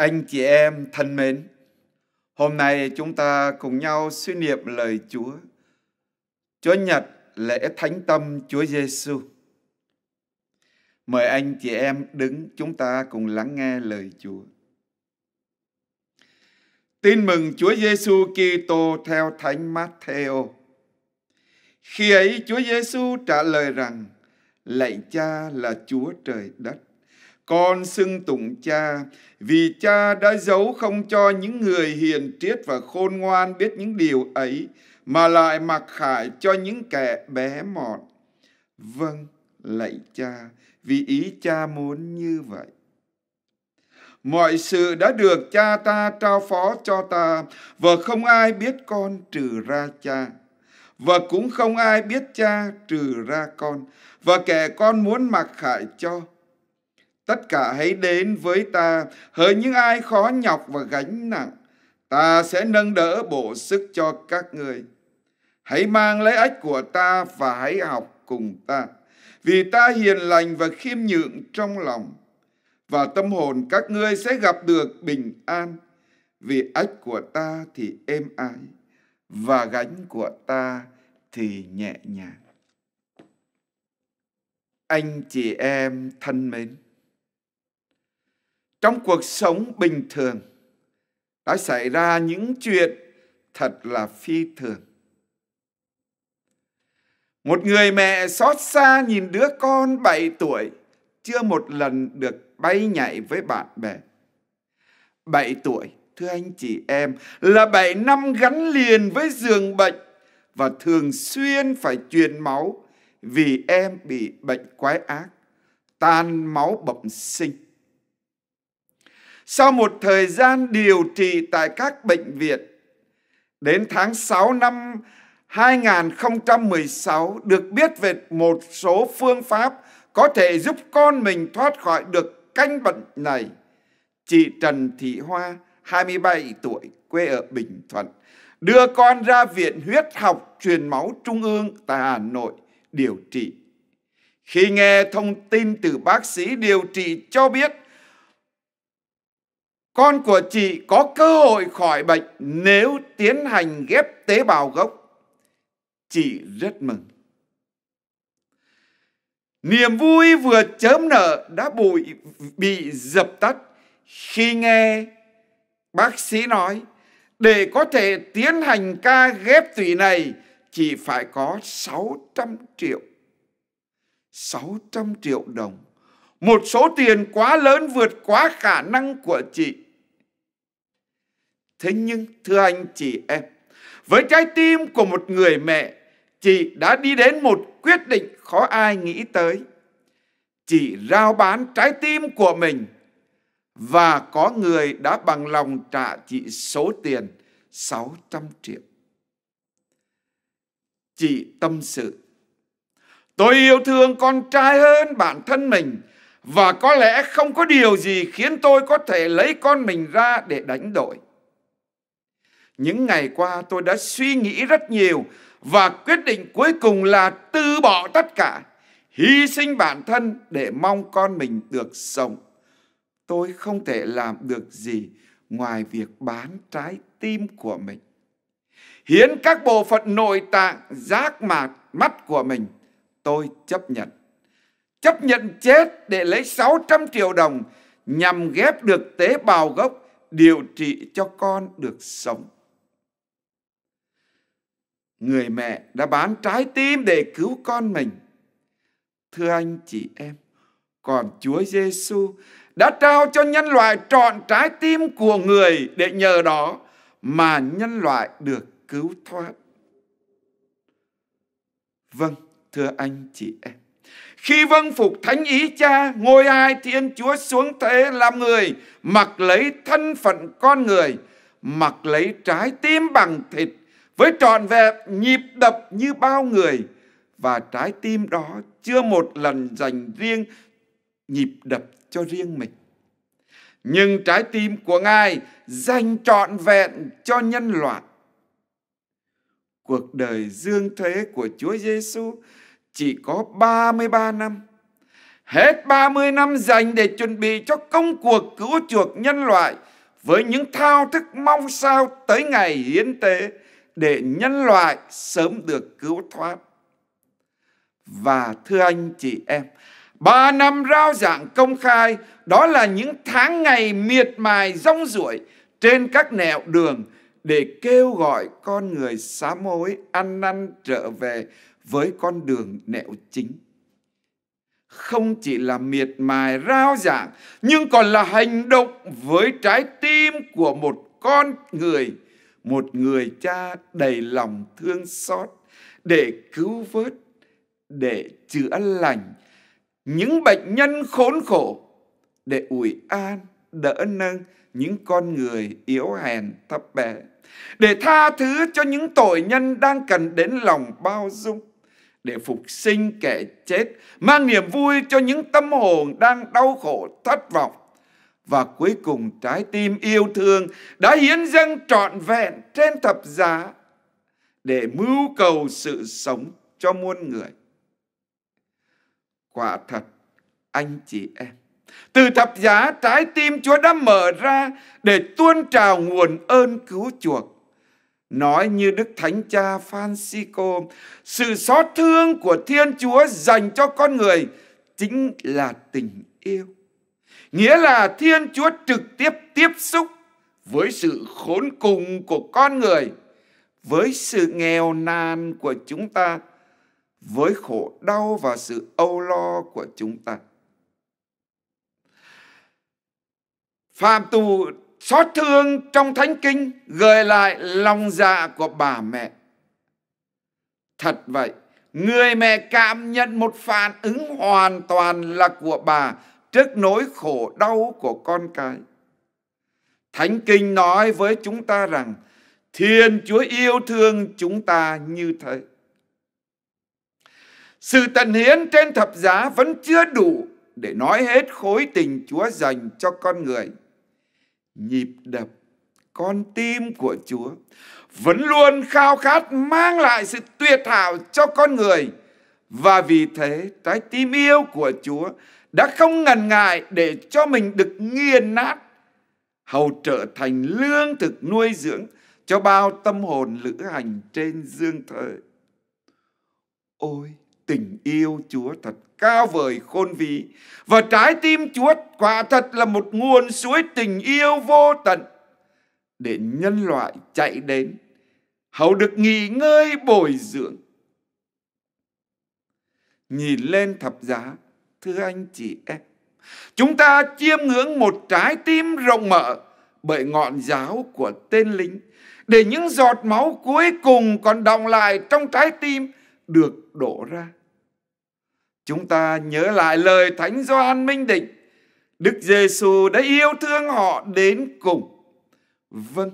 Anh chị em thân mến, hôm nay chúng ta cùng nhau suy niệm lời Chúa. Chúa Nhật lễ Thánh Tâm Chúa Giêsu. Mời anh chị em đứng chúng ta cùng lắng nghe lời Chúa. Tin mừng Chúa Giêsu Kitô theo Thánh Matthew. Khi ấy Chúa Giêsu trả lời rằng: Lạy Cha là Chúa trời đất con xưng tụng cha, vì cha đã giấu không cho những người hiền triết và khôn ngoan biết những điều ấy, mà lại mặc khải cho những kẻ bé mọn. Vâng, lạy cha, vì ý cha muốn như vậy. Mọi sự đã được cha ta trao phó cho ta, và không ai biết con trừ ra cha. Và cũng không ai biết cha trừ ra con, và kẻ con muốn mặc khải cho tất cả hãy đến với ta hỡi những ai khó nhọc và gánh nặng ta sẽ nâng đỡ bổ sức cho các người hãy mang lấy ách của ta và hãy học cùng ta vì ta hiền lành và khiêm nhượng trong lòng và tâm hồn các ngươi sẽ gặp được bình an vì ách của ta thì êm ái và gánh của ta thì nhẹ nhàng anh chị em thân mến trong cuộc sống bình thường đã xảy ra những chuyện thật là phi thường một người mẹ xót xa nhìn đứa con 7 tuổi chưa một lần được bay nhảy với bạn bè. 7 tuổi, thưa anh chị em, là 7 năm gắn liền với giường bệnh và thường xuyên phải truyền máu vì em bị bệnh quái ác, tan máu bẩm sinh. Sau một thời gian điều trị tại các bệnh viện, đến tháng 6 năm 2016 được biết về một số phương pháp có thể giúp con mình thoát khỏi được căn bệnh này. Chị Trần Thị Hoa, 27 tuổi, quê ở Bình Thuận, đưa con ra Viện Huyết học Truyền máu Trung ương tại Hà Nội điều trị. Khi nghe thông tin từ bác sĩ điều trị cho biết con của chị có cơ hội khỏi bệnh nếu tiến hành ghép tế bào gốc. Chị rất mừng. Niềm vui vừa chớm nở đã bụi bị dập tắt khi nghe bác sĩ nói để có thể tiến hành ca ghép tủy này chỉ phải có 600 triệu. 600 triệu đồng một số tiền quá lớn vượt quá khả năng của chị. Thế nhưng thưa anh chị em, với trái tim của một người mẹ, chị đã đi đến một quyết định khó ai nghĩ tới. Chị rao bán trái tim của mình và có người đã bằng lòng trả chị số tiền 600 triệu. Chị tâm sự Tôi yêu thương con trai hơn bản thân mình và có lẽ không có điều gì khiến tôi có thể lấy con mình ra để đánh đổi. Những ngày qua tôi đã suy nghĩ rất nhiều và quyết định cuối cùng là từ bỏ tất cả, hy sinh bản thân để mong con mình được sống. Tôi không thể làm được gì ngoài việc bán trái tim của mình. Hiến các bộ phận nội tạng, giác mạc, mắt của mình, tôi chấp nhận chấp nhận chết để lấy 600 triệu đồng nhằm ghép được tế bào gốc điều trị cho con được sống. Người mẹ đã bán trái tim để cứu con mình. Thưa anh chị em, còn Chúa Giêsu đã trao cho nhân loại trọn trái tim của người để nhờ đó mà nhân loại được cứu thoát. Vâng, thưa anh chị em. Khi vâng phục thánh ý cha, ngôi ai Thiên Chúa xuống thế làm người, mặc lấy thân phận con người, mặc lấy trái tim bằng thịt, với trọn vẹn nhịp đập như bao người. Và trái tim đó chưa một lần dành riêng nhịp đập cho riêng mình. Nhưng trái tim của Ngài dành trọn vẹn cho nhân loại cuộc đời dương thế của Chúa Giêsu chỉ có 33 năm. Hết 30 năm dành để chuẩn bị cho công cuộc cứu chuộc nhân loại với những thao thức mong sao tới ngày hiến tế để nhân loại sớm được cứu thoát. Và thưa anh chị em, ba năm rao giảng công khai đó là những tháng ngày miệt mài rong ruổi trên các nẻo đường để kêu gọi con người sám hối ăn năn trở về với con đường nẻo chính không chỉ là miệt mài rao giảng nhưng còn là hành động với trái tim của một con người một người cha đầy lòng thương xót để cứu vớt để chữa lành những bệnh nhân khốn khổ để ủi an đỡ nâng những con người yếu hèn thấp bé để tha thứ cho những tội nhân đang cần đến lòng bao dung để phục sinh kẻ chết, mang niềm vui cho những tâm hồn đang đau khổ thất vọng. Và cuối cùng trái tim yêu thương đã hiến dâng trọn vẹn trên thập giá để mưu cầu sự sống cho muôn người. Quả thật, anh chị em, từ thập giá trái tim Chúa đã mở ra để tuôn trào nguồn ơn cứu chuộc nói như Đức Thánh Cha Francisco, sự xót thương của Thiên Chúa dành cho con người chính là tình yêu. Nghĩa là Thiên Chúa trực tiếp tiếp xúc với sự khốn cùng của con người, với sự nghèo nàn của chúng ta, với khổ đau và sự âu lo của chúng ta. Phạm tù xót thương trong thánh kinh gợi lại lòng dạ của bà mẹ thật vậy người mẹ cảm nhận một phản ứng hoàn toàn là của bà trước nỗi khổ đau của con cái thánh kinh nói với chúng ta rằng thiên chúa yêu thương chúng ta như thế sự tận hiến trên thập giá vẫn chưa đủ để nói hết khối tình chúa dành cho con người nhịp đập con tim của Chúa vẫn luôn khao khát mang lại sự tuyệt hảo cho con người và vì thế trái tim yêu của Chúa đã không ngần ngại để cho mình được nghiền nát hầu trở thành lương thực nuôi dưỡng cho bao tâm hồn lữ hành trên dương thời. Ôi tình yêu Chúa thật cao vời khôn vĩ và trái tim Chúa quả thật là một nguồn suối tình yêu vô tận để nhân loại chạy đến hầu được nghỉ ngơi bồi dưỡng nhìn lên thập giá thưa anh chị em chúng ta chiêm ngưỡng một trái tim rộng mở bởi ngọn giáo của tên lính để những giọt máu cuối cùng còn đọng lại trong trái tim được đổ ra chúng ta nhớ lại lời Thánh Gioan Minh Định. Đức Giêsu đã yêu thương họ đến cùng. Vâng,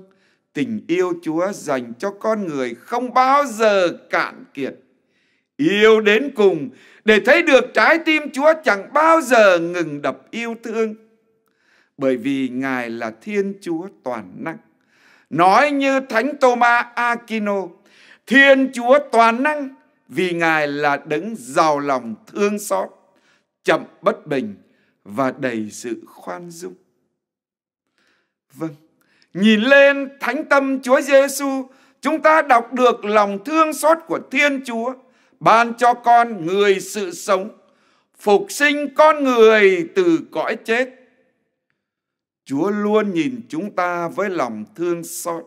tình yêu Chúa dành cho con người không bao giờ cạn kiệt. Yêu đến cùng để thấy được trái tim Chúa chẳng bao giờ ngừng đập yêu thương. Bởi vì Ngài là Thiên Chúa toàn năng. Nói như Thánh Thomas Aquino, Thiên Chúa toàn năng vì Ngài là đấng giàu lòng thương xót, chậm bất bình và đầy sự khoan dung. Vâng, nhìn lên thánh tâm Chúa Giêsu, chúng ta đọc được lòng thương xót của Thiên Chúa ban cho con người sự sống, phục sinh con người từ cõi chết. Chúa luôn nhìn chúng ta với lòng thương xót.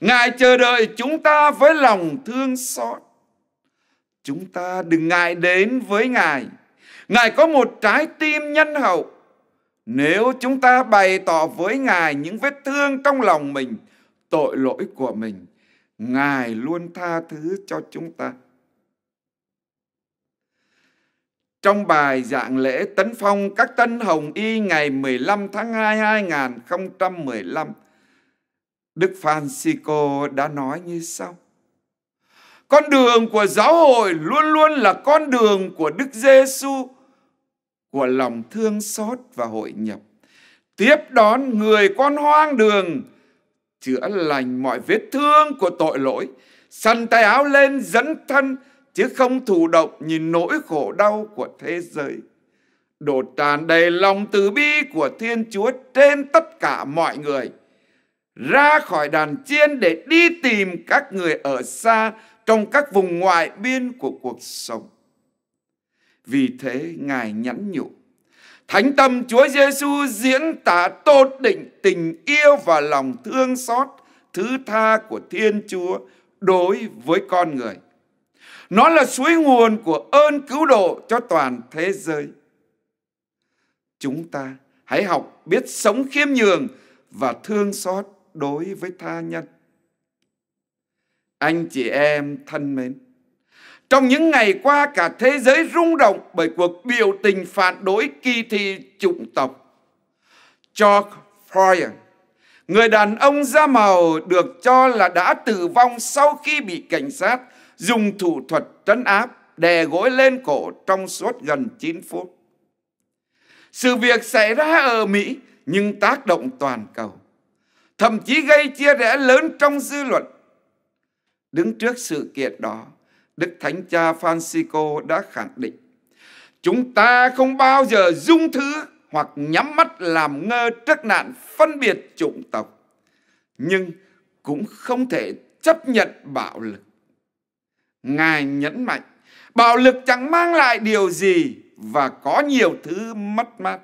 Ngài chờ đợi chúng ta với lòng thương xót chúng ta đừng ngại đến với Ngài. Ngài có một trái tim nhân hậu. Nếu chúng ta bày tỏ với Ngài những vết thương trong lòng mình, tội lỗi của mình, Ngài luôn tha thứ cho chúng ta. Trong bài dạng lễ tấn phong các tân hồng y ngày 15 tháng 2 2015, Đức Francisco đã nói như sau: con đường của giáo hội luôn luôn là con đường của Đức Giêsu của lòng thương xót và hội nhập. Tiếp đón người con hoang đường, chữa lành mọi vết thương của tội lỗi, săn tay áo lên dẫn thân chứ không thụ động nhìn nỗi khổ đau của thế giới. Đổ tràn đầy lòng từ bi của Thiên Chúa trên tất cả mọi người. Ra khỏi đàn chiên để đi tìm các người ở xa trong các vùng ngoại biên của cuộc sống. Vì thế Ngài nhắn nhủ Thánh tâm Chúa Giêsu diễn tả tốt định tình yêu và lòng thương xót thứ tha của Thiên Chúa đối với con người. Nó là suối nguồn của ơn cứu độ cho toàn thế giới. Chúng ta hãy học biết sống khiêm nhường và thương xót đối với tha nhân anh chị em thân mến trong những ngày qua cả thế giới rung động bởi cuộc biểu tình phản đối kỳ thị chủng tộc George Floyd người đàn ông da màu được cho là đã tử vong sau khi bị cảnh sát dùng thủ thuật trấn áp đè gối lên cổ trong suốt gần 9 phút sự việc xảy ra ở Mỹ nhưng tác động toàn cầu thậm chí gây chia rẽ lớn trong dư luận Đứng trước sự kiện đó, Đức Thánh Cha Francisco đã khẳng định Chúng ta không bao giờ dung thứ hoặc nhắm mắt làm ngơ trước nạn phân biệt chủng tộc, nhưng cũng không thể chấp nhận bạo lực. Ngài nhấn mạnh, bạo lực chẳng mang lại điều gì và có nhiều thứ mất mát.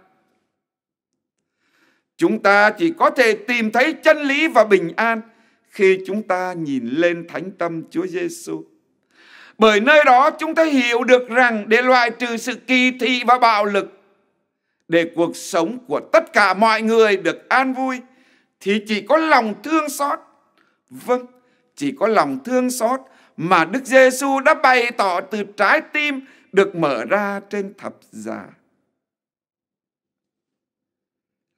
Chúng ta chỉ có thể tìm thấy chân lý và bình an – khi chúng ta nhìn lên thánh tâm Chúa Giêsu. Bởi nơi đó chúng ta hiểu được rằng để loại trừ sự kỳ thị và bạo lực, để cuộc sống của tất cả mọi người được an vui, thì chỉ có lòng thương xót. Vâng, chỉ có lòng thương xót mà Đức Giêsu đã bày tỏ từ trái tim được mở ra trên thập giá.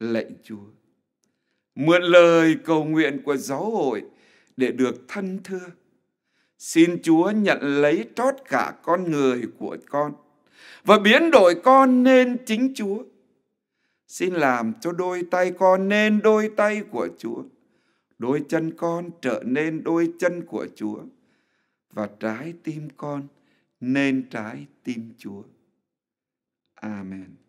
Lạy Chúa, mượn lời cầu nguyện của giáo hội để được thân thưa. Xin Chúa nhận lấy trót cả con người của con và biến đổi con nên chính Chúa. Xin làm cho đôi tay con nên đôi tay của Chúa, đôi chân con trở nên đôi chân của Chúa và trái tim con nên trái tim Chúa. Amen.